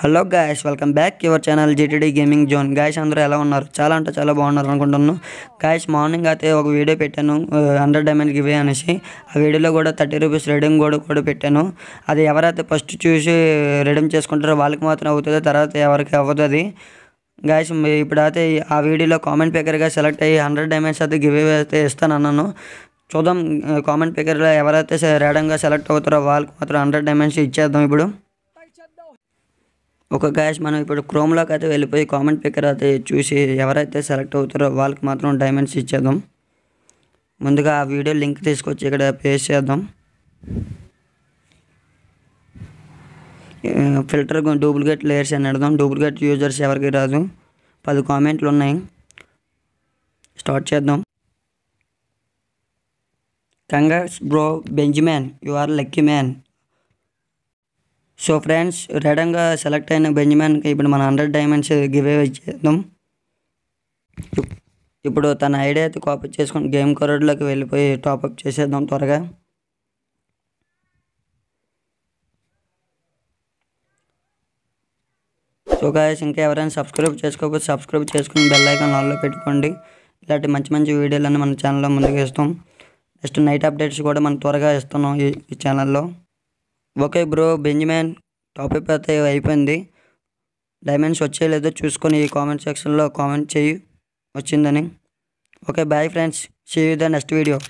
hello guys welcome back your channel GTD gaming zone guys అందరూ ఎలా ఉన్నారు చాలా అంటే చాలా బాగున్నారు అనుకుంటున్నాను గాయస్ మార్నింగ్ అయితే ఒక వీడియో పెట్టాను హండ్రెడ్ డైమండ్ గివే అనేసి ఆ వీడియోలో కూడా థర్టీ రూపీస్ రెడీమ్ కూడా కూడా పెట్టాను అది ఎవరైతే ఫస్ట్ చూసి రెడీమ్ చేసుకుంటారో వాళ్ళకి మాత్రం అవుతుంది తర్వాత ఎవరికి అవుతుంది గాయస్ ఇప్పుడైతే ఆ వీడియోలో కామెంట్ పేకర్గా సెలెక్ట్ అయ్యి హండ్రెడ్ డైమండ్స్ అయితే గివ్ అయితే ఇస్తాను అన్నాను చూద్దాం కామెంట్ పేకర్లో ఎవరైతే రేడంగా సెలెక్ట్ అవుతారో వాళ్ళకి మాత్రం హండ్రెడ్ డైమండ్స్ ఇచ్చేద్దాం ఇప్పుడు ఒక గ్యాస్ మనం ఇప్పుడు క్రోమ్లోకి అయితే వెళ్ళిపోయి కామెంట్ పిక్కర్ అయితే చూసి ఎవరైతే సెలెక్ట్ అవుతారో వాళ్ళకి మాత్రం డైమండ్స్ ఇచ్చేద్దాం ముందుగా ఆ వీడియో లింక్ తీసుకొచ్చి ఇక్కడ పేస్ట్ చేద్దాం ఫిల్టర్ డూప్లికేట్ లేయర్స్ అని అడదాం డూప్లికేట్ యూజర్స్ ఎవరికి రాదు పది కామెంట్లు ఉన్నాయి స్టార్ట్ చేద్దాం congrats bro man you are lucky man so friends రెడంగా సెలెక్ట్ అయిన బెంజమిన్కి ఇప్పుడు మన హండ్రెడ్ డైమండ్స్ గివ్ అవే చేద్దాం ఇప్పుడు తన ఐడియా అయితే కాపీ చేసుకొని గేమ్ కరోడ్లోకి వెళ్ళిపోయి టాపప్ చేసేద్దాం త్వరగా సో గాయస్ ఇంకా ఎవరైనా సబ్స్క్రైబ్ చేసుకోకపోతే సబ్స్క్రైబ్ చేసుకుని బెల్ ఐకాన్ ఆన్లో పెట్టుకోండి ఇలాంటి మంచి మంచి వీడియోలన్నీ మన ఛానల్లో ముందుకు ఇస్తాం నెక్స్ట్ నైట్ అప్డేట్స్ కూడా మనం త్వరగా ఇస్తున్నాం ఈ ఛానల్లో ఓకే బ్రో బెంజమిన్ టాపిక్ అయితే అయిపోయింది డైమండ్స్ వచ్చే లేదో చూసుకొని ఈ కామెంట్ సెక్షన్లో కామెంట్ చేయి వచ్చిందని okay bye friends see you the next video